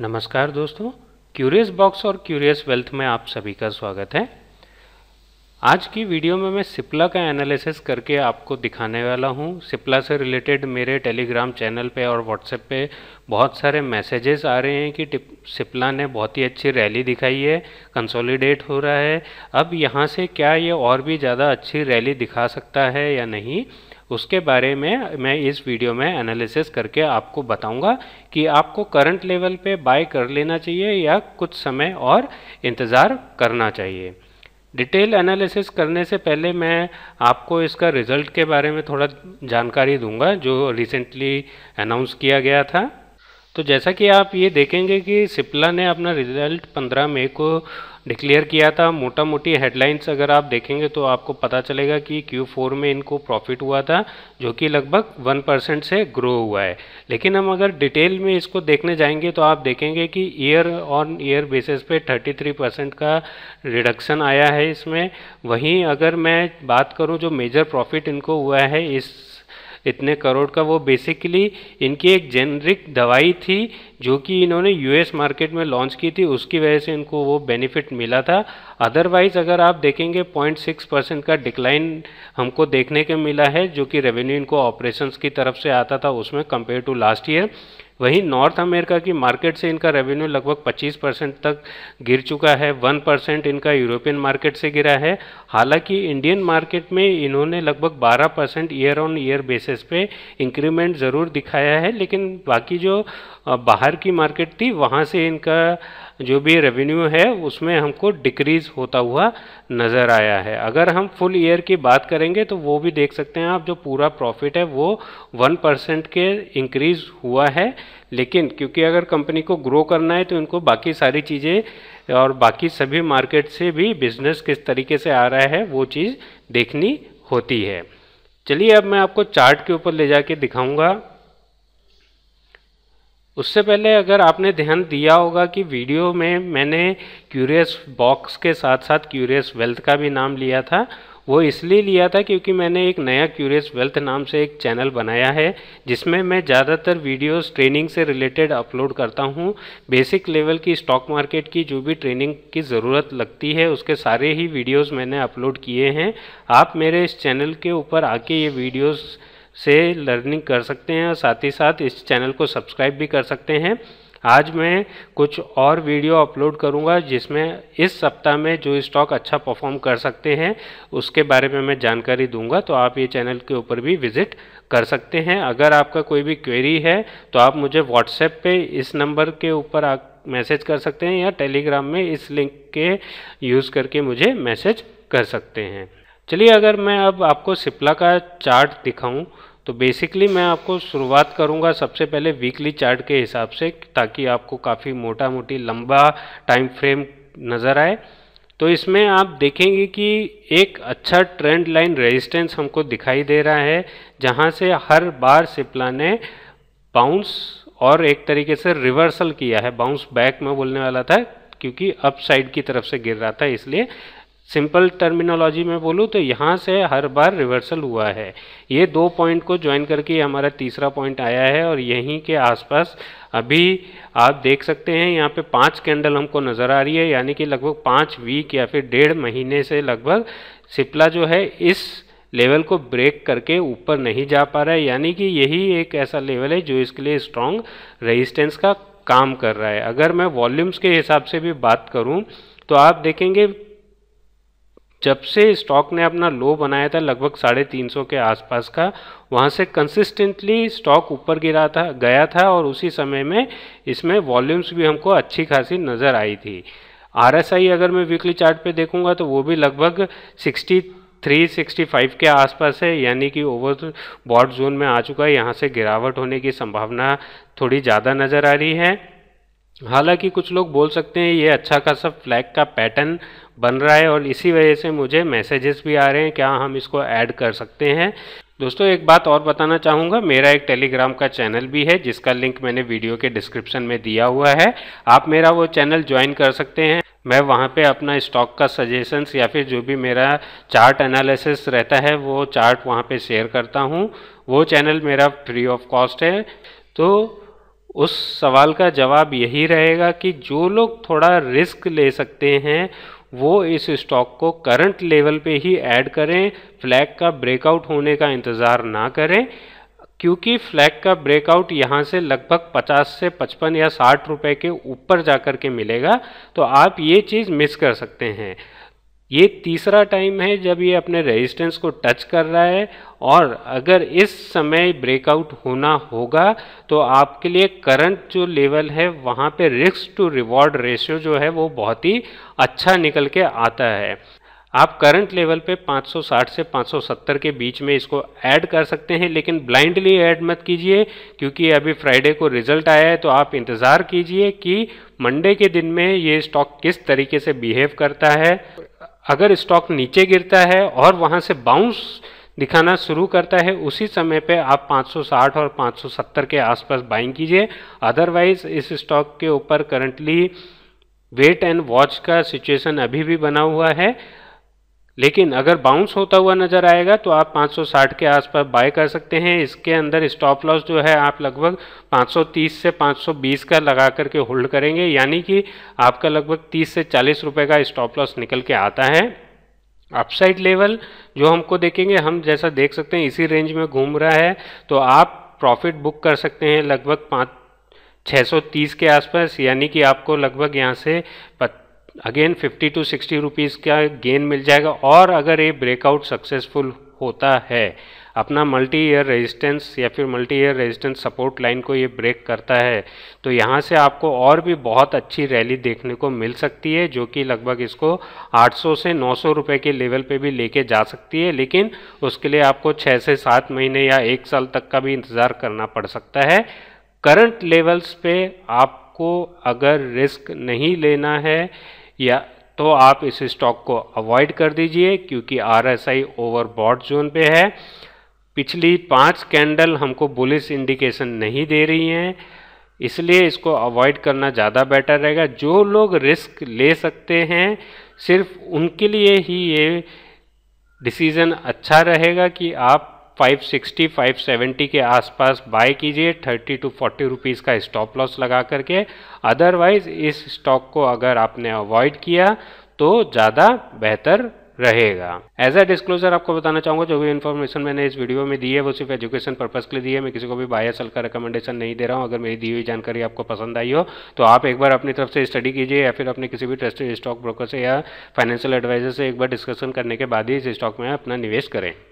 नमस्कार दोस्तों curious box और क्यूरियस वेल्थ में आप सभी का स्वागत है आज की वीडियो में मैं सिप्ला का एनालिसिस करके आपको दिखाने वाला हूं सिप्ला से रिलेटेड मेरे टेलीग्राम चैनल पे और व्हाट्सएप पे बहुत सारे मैसेजेस आ रहे हैं कि सिप्ला ने बहुत ही अच्छी रैली दिखाई है कंसोलिडेट हो रहा है अब यहाँ से क्या ये और भी ज़्यादा अच्छी रैली दिखा सकता है या नहीं उसके बारे में मैं इस वीडियो में एनालिसिस करके आपको बताऊंगा कि आपको करंट लेवल पे बाय कर लेना चाहिए या कुछ समय और इंतज़ार करना चाहिए डिटेल एनालिसिस करने से पहले मैं आपको इसका रिज़ल्ट के बारे में थोड़ा जानकारी दूंगा जो रिसेंटली अनाउंस किया गया था तो जैसा कि आप ये देखेंगे कि सिप्ला ने अपना रिजल्ट 15 मई को डिक्लेयर किया था मोटा मोटी हेडलाइंस अगर आप देखेंगे तो आपको पता चलेगा कि Q4 में इनको प्रॉफिट हुआ था जो कि लगभग 1 परसेंट से ग्रो हुआ है लेकिन हम अगर डिटेल में इसको देखने जाएंगे तो आप देखेंगे कि ईयर ऑन ईयर बेसिस पे 33 परसेंट का रिडक्शन आया है इसमें वहीं अगर मैं बात करूं जो मेजर प्रॉफिट इनको हुआ है इस इतने करोड़ का वो बेसिकली इनकी एक जेनरिक दवाई थी जो कि इन्होंने यूएस मार्केट में लॉन्च की थी उसकी वजह से इनको वो बेनिफिट मिला था अदरवाइज अगर आप देखेंगे 0.6 परसेंट का डिक्लाइन हमको देखने के मिला है जो कि रेवेन्यू इनको ऑपरेशंस की तरफ से आता था उसमें कंपेयर टू लास्ट ईयर वहीं नॉर्थ अमेरिका की मार्केट से इनका रेवेन्यू लगभग 25 परसेंट तक गिर चुका है 1 परसेंट इनका यूरोपियन मार्केट से गिरा है हालांकि इंडियन मार्केट में इन्होंने लगभग 12 percent year on year basis पे इंक्रीमेंट ज़रूर दिखाया है लेकिन बाकी जो बाहर की मार्केट थी वहाँ से इनका जो भी रेवेन्यू है उसमें हमको डिक्रीज होता हुआ नज़र आया है अगर हम फुल ईयर की बात करेंगे तो वो भी देख सकते हैं आप जो पूरा प्रॉफिट है वो वन परसेंट के इंक्रीज हुआ है लेकिन क्योंकि अगर कंपनी को ग्रो करना है तो इनको बाकी सारी चीज़ें और बाकी सभी मार्केट से भी बिजनेस किस तरीके से आ रहा है वो चीज़ देखनी होती है चलिए अब मैं आपको चार्ट के ऊपर ले जाके दिखाऊंगा उससे पहले अगर आपने ध्यान दिया होगा कि वीडियो में मैंने क्यूरियस बॉक्स के साथ साथ क्यूरियस वेल्थ का भी नाम लिया था वो इसलिए लिया था क्योंकि मैंने एक नया क्यूरियस वेल्थ नाम से एक चैनल बनाया है जिसमें मैं ज़्यादातर वीडियोस ट्रेनिंग से रिलेटेड अपलोड करता हूँ बेसिक लेवल की स्टॉक मार्केट की जो भी ट्रेनिंग की ज़रूरत लगती है उसके सारे ही वीडियोस मैंने अपलोड किए हैं आप मेरे इस चैनल के ऊपर आके ये वीडियोज़ से लर्निंग कर सकते हैं और साथ ही साथ इस चैनल को सब्सक्राइब भी कर सकते हैं आज मैं कुछ और वीडियो अपलोड करूंगा जिसमें इस सप्ताह में जो स्टॉक अच्छा परफॉर्म कर सकते हैं उसके बारे में मैं जानकारी दूंगा तो आप ये चैनल के ऊपर भी विजिट कर सकते हैं अगर आपका कोई भी क्वेरी है तो आप मुझे व्हाट्सएप पे इस नंबर के ऊपर आ मैसेज कर सकते हैं या टेलीग्राम में इस लिंक के यूज़ करके मुझे मैसेज कर सकते हैं चलिए अगर मैं अब आपको सिप्ला का चार्ट दिखाऊँ तो बेसिकली मैं आपको शुरुआत करूंगा सबसे पहले वीकली चार्ट के हिसाब से ताकि आपको काफ़ी मोटा मोटी लंबा टाइम फ्रेम नज़र आए तो इसमें आप देखेंगे कि एक अच्छा ट्रेंड लाइन रेजिस्टेंस हमको दिखाई दे रहा है जहां से हर बार सिप्ला ने बाउंस और एक तरीके से रिवर्सल किया है बाउंस बैक में बोलने वाला था क्योंकि अप साइड की तरफ से गिर रहा था इसलिए सिंपल टर्मिनोलॉजी में बोलूँ तो यहाँ से हर बार रिवर्सल हुआ है ये दो पॉइंट को ज्वाइन करके हमारा तीसरा पॉइंट आया है और यहीं के आसपास अभी आप देख सकते हैं यहाँ पे पाँच कैंडल हमको नज़र आ रही है यानी कि लगभग पाँच वीक या फिर डेढ़ महीने से लगभग सिप्ला जो है इस लेवल को ब्रेक करके ऊपर नहीं जा पा रहा है यानी कि यही एक ऐसा लेवल है जो इसके लिए स्ट्रॉन्ग रेजिस्टेंस का काम कर रहा है अगर मैं वॉल्यूम्स के हिसाब से भी बात करूँ तो आप देखेंगे जब से स्टॉक ने अपना लो बनाया था लगभग साढ़े तीन सौ के आसपास का वहाँ से कंसिस्टेंटली स्टॉक ऊपर गिरा था गया था और उसी समय में इसमें वॉल्यूम्स भी हमको अच्छी खासी नज़र आई थी आर अगर मैं वीकली चार्ट पे देखूँगा तो वो भी लगभग 63, 65 के आसपास है यानी कि ओवर बॉड जोन में आ चुका है यहाँ से गिरावट होने की संभावना थोड़ी ज़्यादा नज़र आ रही है हालांकि कुछ लोग बोल सकते हैं ये अच्छा खासा फ्लैग का पैटर्न बन रहा है और इसी वजह से मुझे मैसेजेस भी आ रहे हैं क्या हम इसको ऐड कर सकते हैं दोस्तों एक बात और बताना चाहूँगा मेरा एक टेलीग्राम का चैनल भी है जिसका लिंक मैंने वीडियो के डिस्क्रिप्शन में दिया हुआ है आप मेरा वो चैनल ज्वाइन कर सकते हैं मैं वहाँ पे अपना स्टॉक का सजेशंस या फिर जो भी मेरा चार्ट एनालिसिस रहता है वो चार्ट वहाँ पे शेयर करता हूँ वो चैनल मेरा फ्री ऑफ कॉस्ट है तो उस सवाल का जवाब यही रहेगा कि जो लोग थोड़ा रिस्क ले सकते हैं वो इस स्टॉक को करंट लेवल पे ही ऐड करें फ्लैग का ब्रेकआउट होने का इंतज़ार ना करें क्योंकि फ्लैग का ब्रेकआउट यहाँ से लगभग 50 से 55 या 60 रुपए के ऊपर जा कर के मिलेगा तो आप ये चीज़ मिस कर सकते हैं ये तीसरा टाइम है जब ये अपने रेजिस्टेंस को टच कर रहा है और अगर इस समय ब्रेकआउट होना होगा तो आपके लिए करंट जो लेवल है वहाँ पे रिस्क टू रिवॉर्ड रेशियो जो है वो बहुत ही अच्छा निकल के आता है आप करंट लेवल पे 560 से 570 के बीच में इसको ऐड कर सकते हैं लेकिन ब्लाइंडली ऐड मत कीजिए क्योंकि अभी फ्राइडे को रिजल्ट आया है तो आप इंतज़ार कीजिए कि मंडे के दिन में ये स्टॉक किस तरीके से बिहेव करता है अगर स्टॉक नीचे गिरता है और वहाँ से बाउंस दिखाना शुरू करता है उसी समय पे आप 560 और 570 के आसपास बाइंग कीजिए अदरवाइज इस स्टॉक के ऊपर करंटली वेट एंड वॉच का सिचुएशन अभी भी बना हुआ है लेकिन अगर बाउंस होता हुआ नज़र आएगा तो आप 560 के आसपास बाय कर सकते हैं इसके अंदर स्टॉप लॉस जो है आप लगभग 530 से 520 का लगा करके होल्ड करेंगे यानी कि आपका लगभग 30 से 40 रुपए का स्टॉप लॉस निकल के आता है अपसाइड लेवल जो हमको देखेंगे हम जैसा देख सकते हैं इसी रेंज में घूम रहा है तो आप प्रॉफिट बुक कर सकते हैं लगभग पाँच 630 के आसपास यानी कि आपको लगभग यहाँ से अगेन 50 टू 60 रुपीज़ का गेन मिल जाएगा और अगर ये ब्रेकआउट सक्सेसफुल होता है अपना मल्टी ईयर रेजिस्टेंस या फिर multi year resistance support line को ये ब्रेक करता है तो यहाँ से आपको और भी बहुत अच्छी रैली देखने को मिल सकती है जो कि लगभग इसको 800 से 900 रुपए के लेवल पे भी लेके जा सकती है लेकिन उसके लिए आपको 6 से 7 महीने या एक साल तक का भी इंतज़ार करना पड़ सकता है करंट लेवल्स पर आपको अगर रिस्क नहीं लेना है या तो आप इस स्टॉक को अवॉइड कर दीजिए क्योंकि आरएसआई ओवरबॉट जोन पे है पिछली पांच कैंडल हमको बुलिस इंडिकेशन नहीं दे रही हैं इसलिए इसको अवॉइड करना ज़्यादा बेटर रहेगा जो लोग रिस्क ले सकते हैं सिर्फ उनके लिए ही ये डिसीज़न अच्छा रहेगा कि आप 560 570 के आसपास बाय कीजिए 30 टू 40 रुपीज़ का स्टॉप लॉस लगा करके अदरवाइज इस स्टॉक को अगर आपने अवॉइड किया तो ज़्यादा बेहतर रहेगा एज अ डिस्क्लोजर आपको बताना चाहूँगा जो भी इन्फॉर्मेशन मैंने इस वीडियो में दी है वो सिर्फ एजुकेशन पर्पज़ के लिए दी है मैं किसी को भी बाय सल का रिकमेंडेशन नहीं दे रहा हूँ अगर मेरी दी हुई जानकारी आपको पसंद आई हो तो आप एक बार अपनी तरफ से स्टडी कीजिए या फिर अपने किसी भी ट्रस्टेड स्टॉक ब्रोकर से या फाइनेंशियल एडवाइजर से एक बार डिस्कशन करने के बाद ही इस स्टॉक में अपना निवेश करें